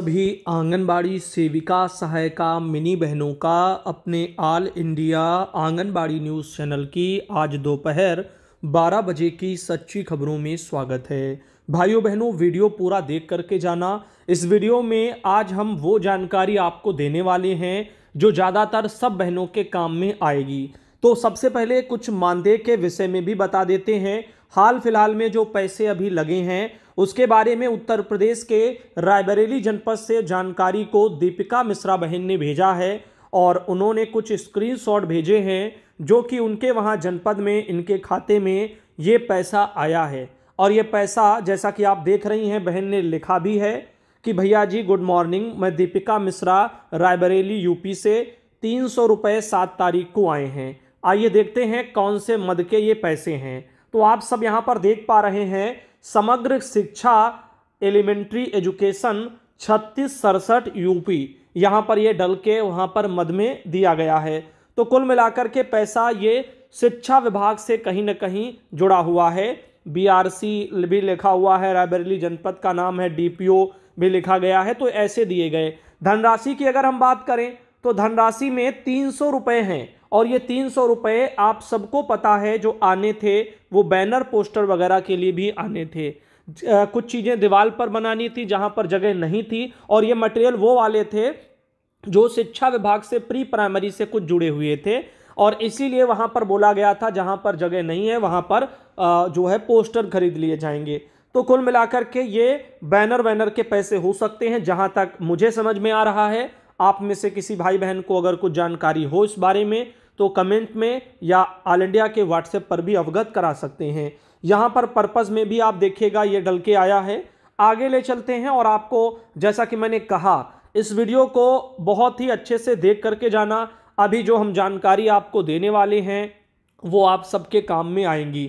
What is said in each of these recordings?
सभी आंगनबाड़ी सेविका सहायिका मिनी बहनों का अपने all India Anganwadi news channel की आज दोपहर 12 बजे की सच्ची खबरों में स्वागत है भाइयों बहनों वीडियो पूरा देख करके जाना इस वीडियो में आज हम वो जानकारी आपको देने वाले हैं जो ज़्यादातर सब बहनों के काम में आएगी तो सबसे पहले कुछ मानदेय के विषय में भी बता देते हैं हाल फिलहाल में जो पैसे अभी लगे हैं उसके बारे में उत्तर प्रदेश के रायबरेली जनपद से जानकारी को दीपिका मिश्रा बहन ने भेजा है और उन्होंने कुछ स्क्रीनशॉट भेजे हैं जो कि उनके वहाँ जनपद में इनके खाते में ये पैसा आया है और ये पैसा जैसा कि आप देख रही हैं बहन ने लिखा भी है कि भैया जी गुड मॉर्निंग मैं दीपिका मिश्रा रायबरेली यूपी से तीन सौ रुपये सात तारीख को आए हैं आइए देखते हैं कौन से मद के ये पैसे हैं तो आप सब यहाँ पर देख पा रहे हैं समग्र शिक्षा एलिमेंट्री एजुकेशन छत्तीस सड़सठ यूपी यहाँ पर ये डल के वहाँ पर मद में दिया गया है तो कुल मिलाकर के पैसा ये शिक्षा विभाग से कहीं ना कहीं जुड़ा हुआ है बीआरसी भी लिखा हुआ है रायबरेली जनपद का नाम है डीपीओ भी लिखा गया है तो ऐसे दिए गए धनराशि की अगर हम बात करें तो धनराशि में तीन सौ रुपये हैं और ये तीन सौ रुपये आप सबको पता है जो आने थे वो बैनर पोस्टर वगैरह के लिए भी आने थे कुछ चीज़ें दीवार पर बनानी थी जहाँ पर जगह नहीं थी और ये मटेरियल वो वाले थे जो शिक्षा विभाग से प्री प्राइमरी से कुछ जुड़े हुए थे और इसीलिए वहाँ पर बोला गया था जहाँ पर जगह नहीं है वहाँ पर जो है पोस्टर खरीद लिए जाएंगे तो कुल मिलाकर के ये बैनर वैनर के पैसे हो सकते हैं जहाँ तक मुझे समझ में आ रहा है आप में से किसी भाई बहन को अगर कुछ जानकारी हो इस बारे में तो कमेंट में या ऑल इंडिया के व्हाट्सएप पर भी अवगत करा सकते हैं यहाँ पर पर्पज़ में भी आप देखिएगा ये डल के आया है आगे ले चलते हैं और आपको जैसा कि मैंने कहा इस वीडियो को बहुत ही अच्छे से देख करके जाना अभी जो हम जानकारी आपको देने वाले हैं वो आप सबके काम में आएंगी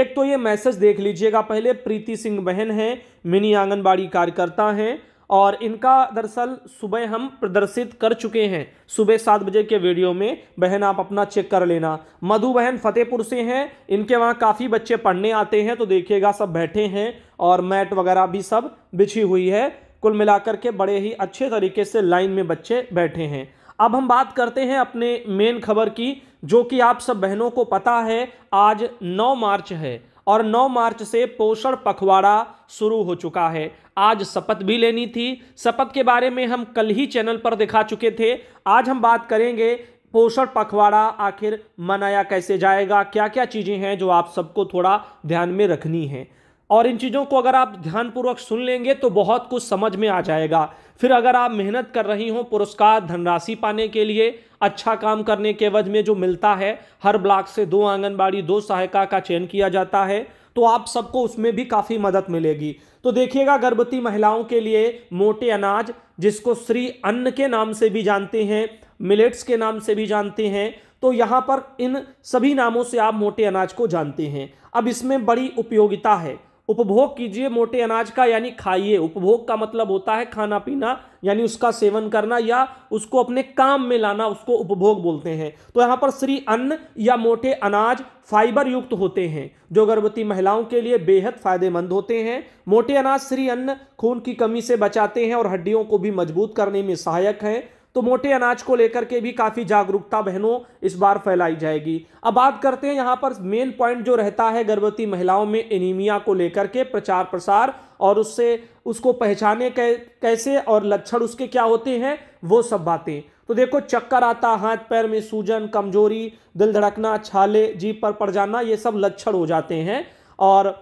एक तो ये मैसेज देख लीजिएगा पहले प्रीति सिंह बहन हैं मिनी आंगनबाड़ी कार्यकर्ता हैं और इनका दरअसल सुबह हम प्रदर्शित कर चुके हैं सुबह सात बजे के वीडियो में बहन आप अपना चेक कर लेना मधु बहन फतेहपुर से हैं इनके वहाँ काफ़ी बच्चे पढ़ने आते हैं तो देखिएगा सब बैठे हैं और मैट वगैरह भी सब बिछी हुई है कुल मिलाकर के बड़े ही अच्छे तरीके से लाइन में बच्चे बैठे हैं अब हम बात करते हैं अपने मेन खबर की जो कि आप सब बहनों को पता है आज 9 मार्च है और 9 मार्च से पोषण पखवाड़ा शुरू हो चुका है आज शपथ भी लेनी थी शपथ के बारे में हम कल ही चैनल पर दिखा चुके थे आज हम बात करेंगे पोषण पखवाड़ा आखिर मनाया कैसे जाएगा क्या क्या चीज़ें हैं जो आप सबको थोड़ा ध्यान में रखनी है और इन चीज़ों को अगर आप ध्यानपूर्वक सुन लेंगे तो बहुत कुछ समझ में आ जाएगा फिर अगर आप मेहनत कर रही हो पुरस्कार धनराशि पाने के लिए अच्छा काम करने के वज में जो मिलता है हर ब्लॉक से दो आंगनबाड़ी दो सहायिका का चयन किया जाता है तो आप सबको उसमें भी काफ़ी मदद मिलेगी तो देखिएगा गर्भवती महिलाओं के लिए मोटे अनाज जिसको श्री अन्न के नाम से भी जानते हैं मिलेट्स के नाम से भी जानते हैं तो यहाँ पर इन सभी नामों से आप मोटे अनाज को जानते हैं अब इसमें बड़ी उपयोगिता है उपभोग कीजिए मोटे अनाज का यानी खाइए उपभोग का मतलब होता है खाना पीना यानी उसका सेवन करना या उसको अपने काम में लाना उसको उपभोग बोलते हैं तो यहाँ पर श्री अन्न या मोटे अनाज फाइबर युक्त होते हैं जो गर्भवती महिलाओं के लिए बेहद फायदेमंद होते हैं मोटे अनाज श्री अन्न खून की कमी से बचाते हैं और हड्डियों को भी मजबूत करने में सहायक हैं तो मोटे अनाज को लेकर के भी काफ़ी जागरूकता बहनों इस बार फैलाई जाएगी अब बात करते हैं यहाँ पर मेन पॉइंट जो रहता है गर्भवती महिलाओं में एनीमिया को लेकर के प्रचार प्रसार और उससे उसको पहचाने कैसे और लक्षण उसके क्या होते हैं वो सब बातें तो देखो चक्कर आता हाथ पैर में सूजन कमजोरी दिल धड़कना छाले जीप पर पड़ जाना ये सब लक्षण हो जाते हैं और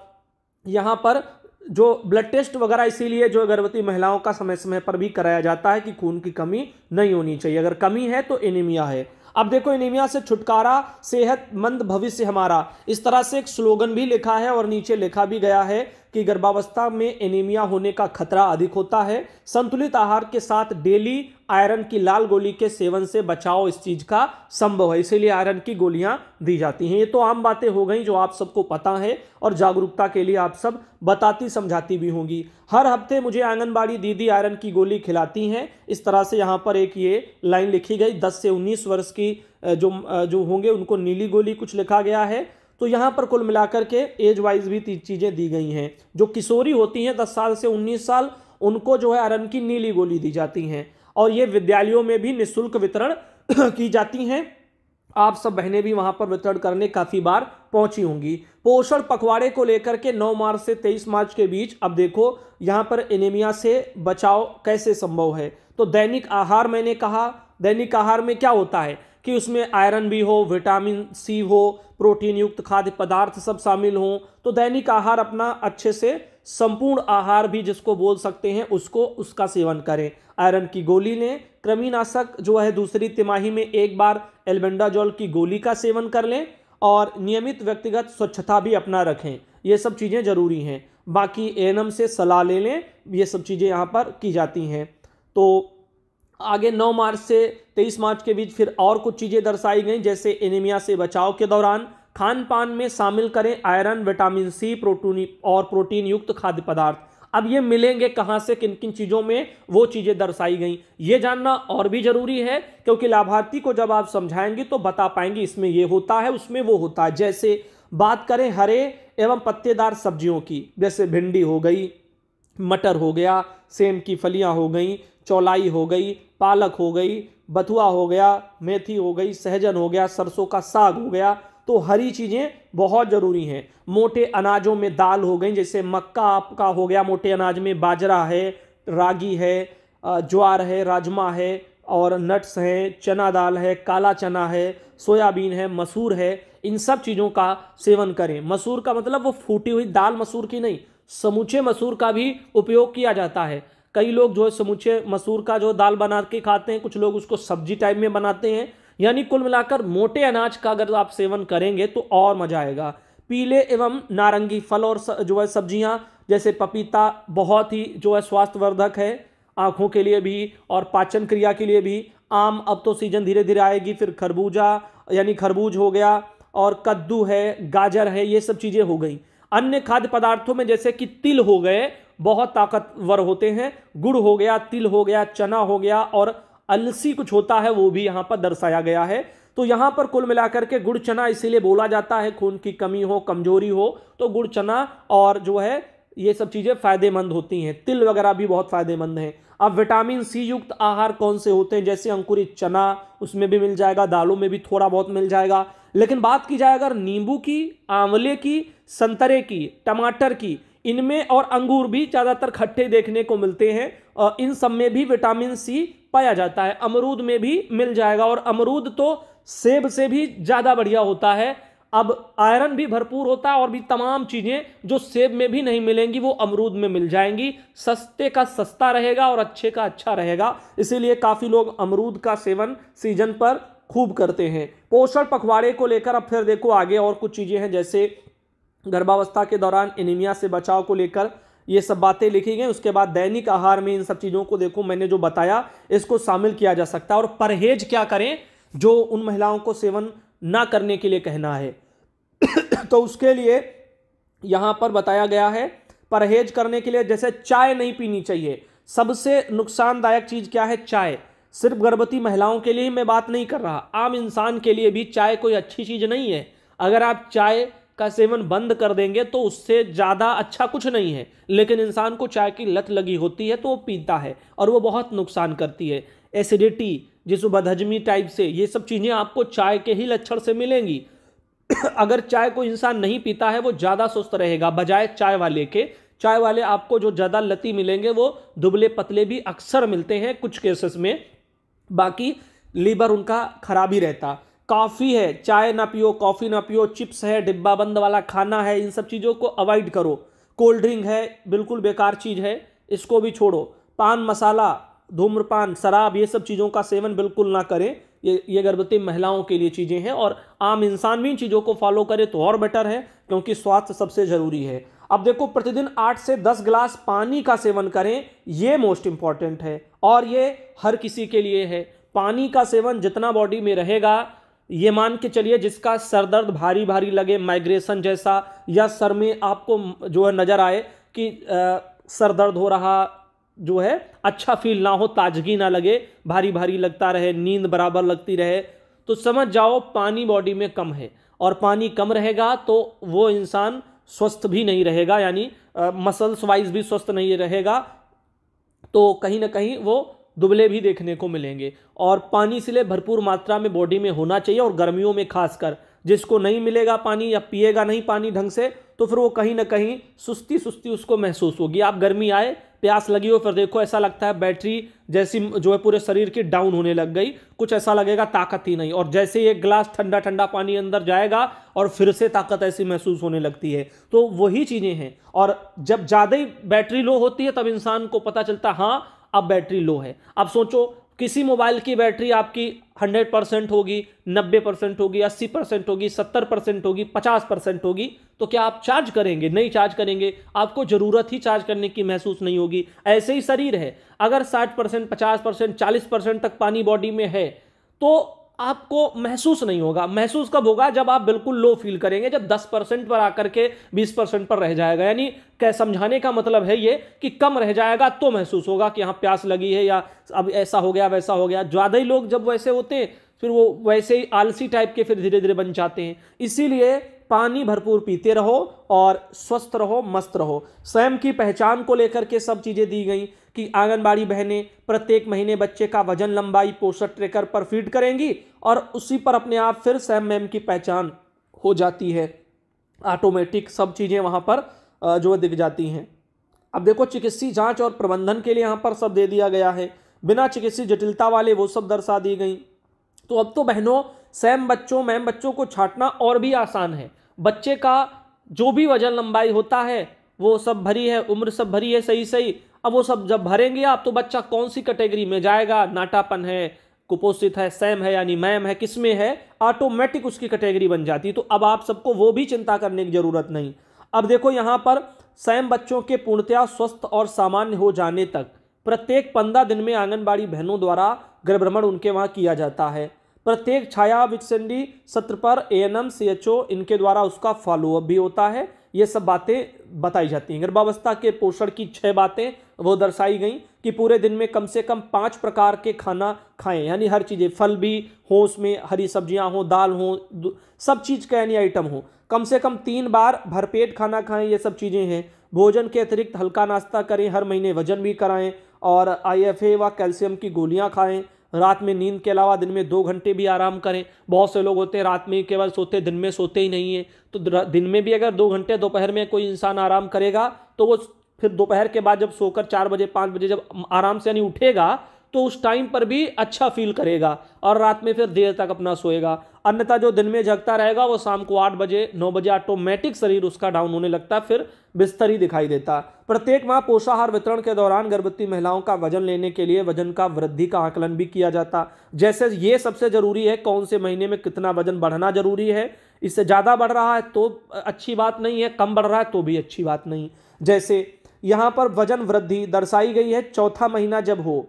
यहाँ पर जो ब्लड टेस्ट वगैरह इसीलिए जो गर्भवती महिलाओं का समय समय पर भी कराया जाता है कि खून की कमी नहीं होनी चाहिए अगर कमी है तो एनीमिया है अब देखो एनीमिया से छुटकारा सेहतमंद भविष्य हमारा इस तरह से एक स्लोगन भी लिखा है और नीचे लिखा भी गया है कि गर्भावस्था में एनीमिया होने का खतरा अधिक होता है संतुलित आहार के साथ डेली आयरन की लाल गोली के सेवन से बचाव इस चीज़ का संभव है इसीलिए आयरन की गोलियां दी जाती हैं ये तो आम बातें हो गई जो आप सबको पता है और जागरूकता के लिए आप सब बताती समझाती भी होंगी हर हफ्ते मुझे आंगनबाड़ी दीदी आयरन की गोली खिलाती हैं इस तरह से यहाँ पर एक ये लाइन लिखी गई दस से उन्नीस वर्ष की जो जो होंगे उनको नीली गोली कुछ लिखा गया है तो यहाँ पर कुल मिलाकर के एज वाइज भी चीज़ें दी गई हैं जो किशोरी होती हैं दस साल से उन्नीस साल उनको जो है अरन की नीली गोली दी जाती हैं और ये विद्यालयों में भी निःशुल्क वितरण की जाती हैं आप सब बहनें भी वहाँ पर वितरण करने काफ़ी बार पहुंची होंगी पोषण पखवाड़े को लेकर के 9 मार्च से 23 मार्च के बीच अब देखो यहाँ पर एनीमिया से बचाव कैसे संभव है तो दैनिक आहार मैंने कहा दैनिक आहार में क्या होता है कि उसमें आयरन भी हो विटामिन सी हो प्रोटीन युक्त खाद्य पदार्थ सब शामिल हों तो दैनिक आहार अपना अच्छे से संपूर्ण आहार भी जिसको बोल सकते हैं उसको उसका सेवन करें आयरन की गोली लें कृमिनाशक जो है दूसरी तिमाही में एक बार एल्बेंडाजोल की गोली का सेवन कर लें और नियमित व्यक्तिगत स्वच्छता भी अपना रखें ये सब चीज़ें ज़रूरी हैं बाकी एनम से सलाह ले लें ये सब चीज़ें यहाँ पर की जाती हैं तो आगे 9 मार्च से 23 मार्च के बीच फिर और कुछ चीज़ें दर्शाई गई जैसे एनीमिया से बचाव के दौरान खान पान में शामिल करें आयरन विटामिन सी प्रोटीन और प्रोटीन युक्त खाद्य पदार्थ अब ये मिलेंगे कहाँ से किन किन चीज़ों में वो चीज़ें दर्शाई गई ये जानना और भी ज़रूरी है क्योंकि लाभार्थी को जब आप समझाएंगे तो बता पाएंगे इसमें ये होता है उसमें वो होता है जैसे बात करें हरे एवं पत्तेदार सब्जियों की जैसे भिंडी हो गई मटर हो गया सेम की फलियां हो गई चौलाई हो गई पालक हो गई बथुआ हो गया मेथी हो गई सहजन हो गया सरसों का साग हो गया तो हरी चीज़ें बहुत ज़रूरी हैं मोटे अनाजों में दाल हो गई जैसे मक्का आपका हो गया मोटे अनाज में बाजरा है रागी है ज्वार है राजमा है और नट्स हैं चना दाल है काला चना है सोयाबीन है मसूर है इन सब चीज़ों का सेवन करें मसूर का मतलब वो फूटी हुई दाल मसूर की नहीं समूचे मसूर का भी उपयोग किया जाता है कई लोग जो है समूचे मसूर का जो दाल बना के खाते हैं कुछ लोग उसको सब्जी टाइप में बनाते हैं यानी कुल मिलाकर मोटे अनाज का अगर आप सेवन करेंगे तो और मज़ा आएगा पीले एवं नारंगी फल और जो है सब्जियां जैसे पपीता बहुत ही जो है स्वास्थ्यवर्धक है आँखों के लिए भी और पाचन क्रिया के लिए भी आम अब तो सीजन धीरे धीरे आएगी फिर खरबूजा यानी खरबूज हो गया और कद्दू है गाजर है ये सब चीज़ें हो गई अन्य खाद्य पदार्थों में जैसे कि तिल हो गए बहुत ताकतवर होते हैं गुड़ हो गया तिल हो गया चना हो गया और अलसी कुछ होता है वो भी यहाँ पर दर्शाया गया है तो यहाँ पर कुल मिलाकर के गुड़ चना इसीलिए बोला जाता है खून की कमी हो कमजोरी हो तो गुड़ चना और जो है ये सब चीज़ें फायदेमंद होती हैं तिल वगैरह भी बहुत फायदेमंद हैं अब विटामिन सी युक्त आहार कौन से होते हैं जैसे अंकुरित चना उसमें भी मिल जाएगा दालों में भी थोड़ा बहुत मिल जाएगा लेकिन बात की जाए अगर नींबू की आंवले की संतरे की टमाटर की इनमें और अंगूर भी ज़्यादातर खट्टे देखने को मिलते हैं और इन सब में भी विटामिन सी पाया जाता है अमरूद में भी मिल जाएगा और अमरूद तो सेब से भी ज़्यादा बढ़िया होता है अब आयरन भी भरपूर होता है और भी तमाम चीज़ें जो सेब में भी नहीं मिलेंगी वो अमरूद में मिल जाएंगी सस्ते का सस्ता रहेगा और अच्छे का अच्छा रहेगा इसीलिए काफ़ी लोग अमरूद का सेवन सीजन पर खूब करते हैं पोषण पखवाड़े को लेकर अब फिर देखो आगे और कुछ चीज़ें हैं जैसे गर्भावस्था के दौरान एनीमिया से बचाव को लेकर ये सब बातें लिखी गई उसके बाद दैनिक आहार में इन सब चीज़ों को देखो मैंने जो बताया इसको शामिल किया जा सकता है और परहेज क्या करें जो उन महिलाओं को सेवन ना करने के लिए कहना है तो उसके लिए यहाँ पर बताया गया है परहेज करने के लिए जैसे चाय नहीं पीनी चाहिए सबसे नुकसानदायक चीज़ क्या है चाय सिर्फ गर्भवती महिलाओं के लिए मैं बात नहीं कर रहा आम इंसान के लिए भी चाय कोई अच्छी चीज़ नहीं है अगर आप चाय का सेवन बंद कर देंगे तो उससे ज़्यादा अच्छा कुछ नहीं है लेकिन इंसान को चाय की लत लगी होती है तो वो पीता है और वो बहुत नुकसान करती है एसिडिटी जिस बदहजमी टाइप से ये सब चीज़ें आपको चाय के ही लक्षण से मिलेंगी अगर चाय को इंसान नहीं पीता है वो ज़्यादा सुस्त रहेगा बजाय चाय वाले के चाय वाले आपको जो ज़्यादा लती मिलेंगे वो दुबले पतले भी अक्सर मिलते हैं कुछ केसेस में बाकी लीवर उनका खराब ही रहता कॉफ़ी है चाय ना पियो कॉफ़ी ना पियो चिप्स है डिब्बा बंद वाला खाना है इन सब चीज़ों को अवॉइड करो कोल्ड ड्रिंक है बिल्कुल बेकार चीज़ है इसको भी छोड़ो पान मसाला धूम्रपान शराब ये सब चीज़ों का सेवन बिल्कुल ना करें ये ये गर्भवती महिलाओं के लिए चीज़ें हैं और आम इंसान भी इन चीज़ों को फॉलो करे तो और बेटर है क्योंकि स्वास्थ्य सबसे ज़रूरी है अब देखो प्रतिदिन आठ से दस गिलास पानी का सेवन करें ये मोस्ट इम्पॉर्टेंट है और ये हर किसी के लिए है पानी का सेवन जितना बॉडी में रहेगा ये मान के चलिए जिसका सर दर्द भारी भारी लगे माइग्रेशन जैसा या सर में आपको जो है नज़र आए कि सर दर्द हो रहा जो है अच्छा फील ना हो ताजगी ना लगे भारी भारी लगता रहे नींद बराबर लगती रहे तो समझ जाओ पानी बॉडी में कम है और पानी कम रहेगा तो वो इंसान स्वस्थ भी नहीं रहेगा यानी मसल्स वाइज भी स्वस्थ नहीं रहेगा तो कहीं ना कहीं वो दुबले भी देखने को मिलेंगे और पानी इसलिए भरपूर मात्रा में बॉडी में होना चाहिए और गर्मियों में खासकर जिसको नहीं मिलेगा पानी या पिएगा नहीं पानी ढंग से तो फिर वो कहीं ना कहीं सुस्ती सुस्ती उसको महसूस होगी आप गर्मी आए प्यास लगी हो फिर देखो ऐसा लगता है बैटरी जैसी जो है पूरे शरीर की डाउन होने लग गई कुछ ऐसा लगेगा ताकत ही नहीं और जैसे ही एक गिलास ठंडा ठंडा पानी अंदर जाएगा और फिर से ताकत ऐसी महसूस होने लगती है तो वही चीज़ें हैं और जब ज़्यादा ही बैटरी लो होती है तब इंसान को पता चलता हाँ अब बैटरी लो है अब सोचो किसी मोबाइल की बैटरी आपकी 100 परसेंट होगी 90 परसेंट होगी 80 परसेंट होगी 70 परसेंट होगी 50 परसेंट होगी तो क्या आप चार्ज करेंगे नहीं चार्ज करेंगे आपको ज़रूरत ही चार्ज करने की महसूस नहीं होगी ऐसे ही शरीर है अगर 60 परसेंट पचास परसेंट चालीस परसेंट तक पानी बॉडी में है तो आपको महसूस नहीं होगा महसूस कब होगा जब आप बिल्कुल लो फील करेंगे जब 10 परसेंट पर आकर के 20 परसेंट पर रह जाएगा यानी क्या समझाने का मतलब है ये कि कम रह जाएगा तो महसूस होगा कि यहाँ प्यास लगी है या अब ऐसा हो गया वैसा हो गया ज़्यादा ही लोग जब वैसे होते हैं फिर वो वैसे ही आलसी टाइप के फिर धीरे धीरे बन जाते हैं इसीलिए पानी भरपूर पीते रहो और स्वस्थ रहो मस्त रहो स्वयं की पहचान को लेकर के सब चीज़ें दी गई कि आंगनबाड़ी बहनें प्रत्येक महीने बच्चे का वजन लंबाई पोषण ट्रेकर पर फीड करेंगी और उसी पर अपने आप फिर सैम मैम की पहचान हो जाती है ऑटोमेटिक सब चीज़ें वहाँ पर जो दिख जाती हैं अब देखो चिकित्सीय जांच और प्रबंधन के लिए यहाँ पर सब दे दिया गया है बिना चिकित्सीय जटिलता वाले वो सब दर्शा दी गई तो अब तो बहनों सैम बच्चों मैम बच्चों को छाटना और भी आसान है बच्चे का जो भी वजन लंबाई होता है वो सब भरी है उम्र सब भरी है सही सही अब वो सब जब भरेंगे आप तो बच्चा कौन सी कैटेगरी में जाएगा नाटापन है कुपोषित है सैम है यानी मैम है किसमें है ऑटोमेटिक उसकी कैटेगरी बन जाती है तो अब आप सबको वो भी चिंता करने की ज़रूरत नहीं अब देखो यहाँ पर सैम बच्चों के पूर्णतया स्वस्थ और सामान्य हो जाने तक प्रत्येक पंद्रह दिन में आंगनबाड़ी बहनों द्वारा गृहभ्रमण उनके वहाँ किया जाता है प्रत्येक छाया विक्सेंडी सत्र पर A N M C H O इनके द्वारा उसका फॉलोअप भी होता है ये सब बातें बताई जाती हैं गर्भावस्था के पोषण की छह बातें वो दर्शाई गई कि पूरे दिन में कम से कम पाँच प्रकार के खाना खाएं यानी हर चीज़ें फल भी हों उसमें हरी सब्जियां हों दाल हों सब चीज़ का यानी आइटम हो कम से कम तीन बार भरपेट खाना खाएं ये सब चीज़ें हैं भोजन के अतिरिक्त हल्का नाश्ता करें हर महीने वजन भी कराएं और आई व कैल्शियम की गोलियाँ खाएँ रात में नींद के अलावा दिन में दो घंटे भी आराम करें बहुत से लोग होते हैं रात में केवल सोते दिन में सोते ही नहीं है तो दिन में भी अगर दो घंटे दोपहर में कोई इंसान आराम करेगा तो वो फिर दोपहर के बाद जब सोकर चार बजे पाँच बजे जब आराम से यानी उठेगा तो उस टाइम पर भी अच्छा फील करेगा और रात में फिर देर तक अपना सोएगा अन्यथा जो दिन में जगता रहेगा वो शाम को आठ बजे नौ बजे ऑटोमेटिक शरीर उसका डाउन होने लगता है फिर बिस्तर ही दिखाई देता प्रत्येक माह पोषाहार वितरण के दौरान गर्भवती महिलाओं का वजन लेने के लिए वजन का वृद्धि का आकलन भी किया जाता जैसे ये सबसे जरूरी है कौन से महीने में कितना वजन बढ़ना जरूरी है इससे ज़्यादा बढ़ रहा है तो अच्छी बात नहीं है कम बढ़ रहा है तो भी अच्छी बात नहीं जैसे यहाँ पर वजन वृद्धि दर्शाई गई है चौथा महीना जब हो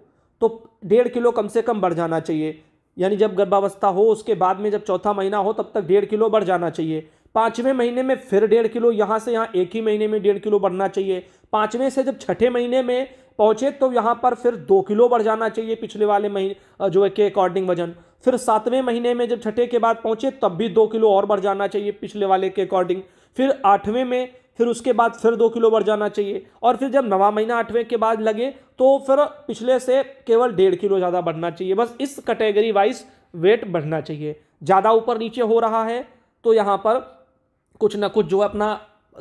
तो डेढ़ किलो कम से कम बढ़ जाना चाहिए यानी जब गर्भावस्था हो उसके बाद में जब चौथा महीना हो तब तक डेढ़ किलो बढ़ जाना चाहिए पाँचवें महीने में फिर डेढ़ किलो यहाँ से यहाँ एक ही महीने में डेढ़ किलो बढ़ना चाहिए पाँचवें से जब छठे महीने में पहुँचे तो यहाँ पर फिर दो किलो बढ़ जाना चाहिए पिछले वाले महीने जो है के अकॉर्डिंग वजन फिर सातवें महीने में जब छठे के बाद पहुँचे तब भी दो किलो और बढ़ जाना चाहिए पिछले वाले के अकॉर्डिंग फिर आठवें में फिर उसके बाद फिर दो किलो बढ़ जाना चाहिए और फिर जब नवा महीना आठवें के बाद लगे तो फिर पिछले से केवल डेढ़ किलो ज़्यादा बढ़ना चाहिए बस इस कैटेगरी वाइज वेट बढ़ना चाहिए ज़्यादा ऊपर नीचे हो रहा है तो यहाँ पर कुछ ना कुछ जो अपना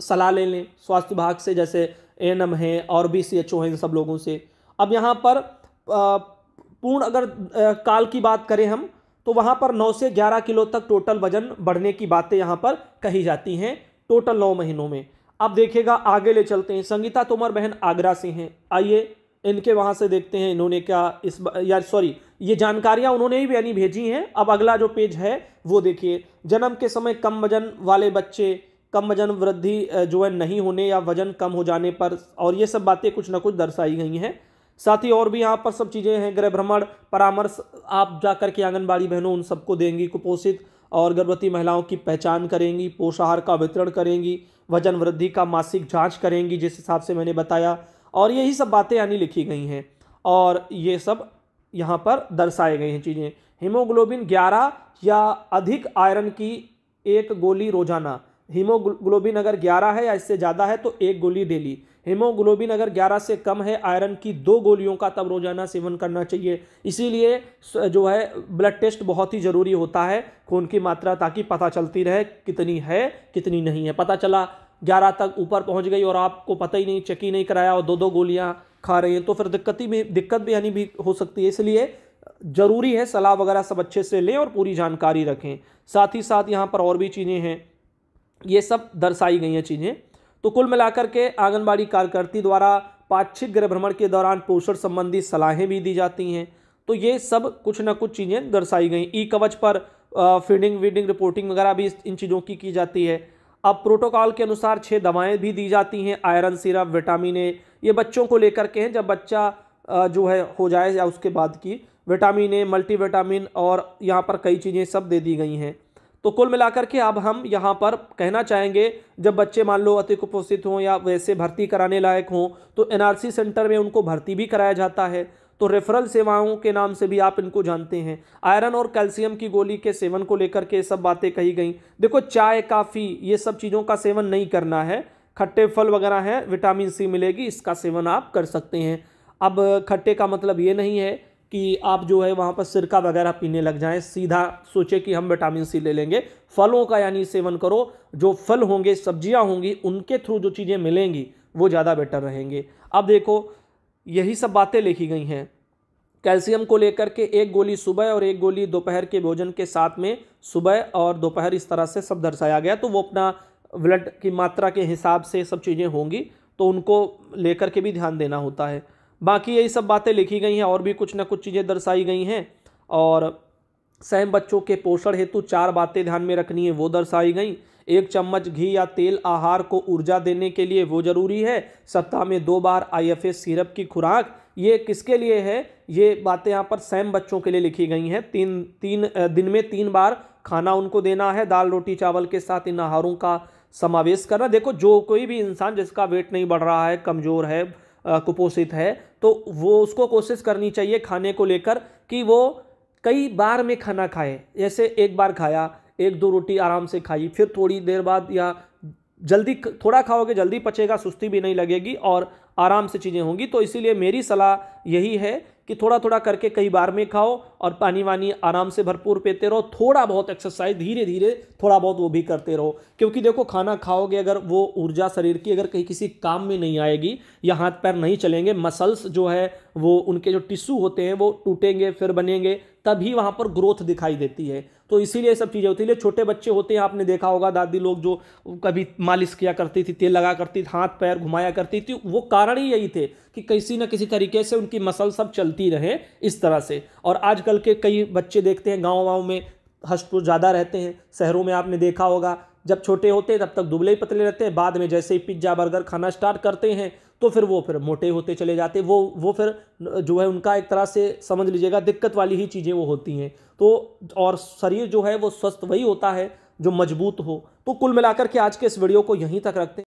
सलाह ले लें स्वास्थ्य विभाग से जैसे ए है और बी सी एच ओ है इन सब लोगों से अब यहाँ पर पूर्ण अगर काल की बात करें हम तो वहाँ पर 9 से 11 किलो तक टोटल वजन बढ़ने की बातें यहाँ पर कही जाती हैं टोटल नौ महीनों में अब देखिएगा आगे ले चलते हैं संगीता तोमर बहन आगरा से हैं आइए इनके वहाँ से देखते हैं इन्होंने क्या इस यार सॉरी ये जानकारियाँ उन्होंने ही यानी भेजी हैं अब अगला जो पेज है वो देखिए जन्म के समय कम वजन वाले बच्चे कम वजन वृद्धि जो है नहीं होने या वजन कम हो जाने पर और ये सब बातें कुछ ना कुछ दर्शाई गई हैं साथ ही और भी यहाँ पर सब चीज़ें हैं गृह भ्रमण परामर्श आप जा के आंगनबाड़ी बहनों उन सबको देंगी कुपोषित और गर्भवती महिलाओं की पहचान करेंगी पोषाहार का वितरण करेंगी वजन वृद्धि का मासिक जांच करेंगी जिस हिसाब से मैंने बताया और यही सब बातें यानी लिखी गई हैं और ये सब यहाँ पर दर्शाए गए हैं चीज़ें हीमोग्लोबिन 11 या अधिक आयरन की एक गोली रोजाना हीमोग्लोबिन अगर 11 है या इससे ज़्यादा है तो एक गोली डेली हीमोग्लोबिन अगर 11 से कम है आयरन की दो गोलियों का तब रोजाना सेवन करना चाहिए इसीलिए जो है ब्लड टेस्ट बहुत ही ज़रूरी होता है खून की मात्रा ताकि पता चलती रहे कितनी है कितनी नहीं है पता चला ग्यारह तक ऊपर पहुंच गई और आपको पता ही नहीं चेक ही नहीं कराया और दो दो गोलियां खा रही हैं तो फिर दिक्कत ही भी दिक्कत भी यानी भी हो सकती है इसलिए ज़रूरी है सलाह वगैरह सब अच्छे से लें और पूरी जानकारी रखें साथ ही साथ यहाँ पर और भी चीज़ें हैं ये सब दर्शाई गई हैं चीज़ें तो कुल मिलाकर के आंगनबाड़ी कार्यकर्ती द्वारा पाक्षिक गृह भ्रमण के दौरान पोषण संबंधी सलाहें भी दी जाती हैं तो ये सब कुछ ना कुछ चीज़ें दर्शाई गई ई कवच पर फीडिंग वीडिंग रिपोर्टिंग वगैरह भी इन चीज़ों की की जाती है अब प्रोटोकॉल के अनुसार छः दवाएं भी दी जाती हैं आयरन सिरप विटामिन ए ये बच्चों को लेकर के हैं जब बच्चा जो है हो जाए या उसके बाद की विटामिन ए मल्टी विटामिन और यहाँ पर कई चीज़ें सब दे दी गई हैं तो कुल मिलाकर के अब हम यहाँ पर कहना चाहेंगे जब बच्चे मान लो अति कुपोषित हों या वैसे भर्ती कराने लायक हों तो एनआरसी सेंटर में उनको भर्ती भी कराया जाता है तो रेफरल सेवाओं के नाम से भी आप इनको जानते हैं आयरन और कैल्शियम की गोली के सेवन को लेकर के सब बातें कही गई देखो चाय काफ़ी ये सब चीज़ों का सेवन नहीं करना है खट्टे फल वगैरह हैं विटामिन सी मिलेगी इसका सेवन आप कर सकते हैं अब खट्टे का मतलब ये नहीं है कि आप जो है वहाँ पर सिरका वगैरह पीने लग जाएं सीधा सोचे कि हम विटामिन सी ले लेंगे फलों का यानी सेवन करो जो फल होंगे सब्जियाँ होंगी उनके थ्रू जो चीज़ें मिलेंगी वो ज़्यादा बेटर रहेंगे अब देखो यही सब बातें लिखी गई हैं कैल्शियम को लेकर के एक गोली सुबह और एक गोली दोपहर के भोजन के साथ में सुबह और दोपहर इस तरह से सब दर्शाया गया तो वो अपना ब्लड की मात्रा के हिसाब से सब चीज़ें होंगी तो उनको लेकर के भी ध्यान देना होता है बाकी यही सब बातें लिखी गई हैं और भी कुछ ना कुछ चीज़ें दर्शाई गई हैं और सैम बच्चों के पोषण हेतु चार बातें ध्यान में रखनी है वो दर्शाई गई एक चम्मच घी या तेल आहार को ऊर्जा देने के लिए वो ज़रूरी है सप्ताह में दो बार आईएफएस सिरप की खुराक ये किसके लिए है ये बातें यहाँ पर सैम बच्चों के लिए लिखी गई हैं तीन तीन दिन में तीन बार खाना उनको देना है दाल रोटी चावल के साथ इन आहारों का समावेश करना देखो जो कोई भी इंसान जिसका वेट नहीं बढ़ रहा है कमज़ोर है कुपोषित है तो वो उसको कोशिश करनी चाहिए खाने को लेकर कि वो कई बार में खाना खाए जैसे एक बार खाया एक दो रोटी आराम से खाई फिर थोड़ी देर बाद या जल्दी थोड़ा खाओगे जल्दी पचेगा सुस्ती भी नहीं लगेगी और आराम से चीज़ें होंगी तो इसीलिए मेरी सलाह यही है कि थोड़ा थोड़ा करके कई बार में खाओ और पानी वानी आराम से भरपूर पीते रहो थोड़ा बहुत एक्सरसाइज धीरे धीरे थोड़ा बहुत वो भी करते रहो क्योंकि देखो खाना खाओगे अगर वो ऊर्जा शरीर की अगर कहीं किसी काम में नहीं आएगी या हाथ पैर नहीं चलेंगे मसल्स जो है वो उनके जो टिश्यू होते हैं वो टूटेंगे फिर बनेंगे तभी वहाँ पर ग्रोथ दिखाई देती है तो इसीलिए सब चीज़ें होती है छोटे बच्चे होते हैं आपने देखा होगा दादी लोग जो कभी मालिश किया करती थी तेल लगा करती थी हाथ पैर घुमाया करती थी वो कारण ही यही थे कि किसी न किसी तरीके से उनकी मसल सब चलती रहे इस तरह से और आजकल के कई बच्चे देखते हैं गाँव वाँव में हस्तपुर ज़्यादा रहते हैं शहरों में आपने देखा होगा जब छोटे होते हैं तब तक दुबले पतले रहते हैं बाद में जैसे ही पिज्ज़ा बर्गर खाना स्टार्ट करते हैं तो फिर वो फिर मोटे होते चले जाते वो वो फिर जो है उनका एक तरह से समझ लीजिएगा दिक्कत वाली ही चीज़ें वो होती हैं तो और शरीर जो है वो स्वस्थ वही होता है जो मजबूत हो तो कुल मिलाकर के आज के इस वीडियो को यहीं तक रखते हैं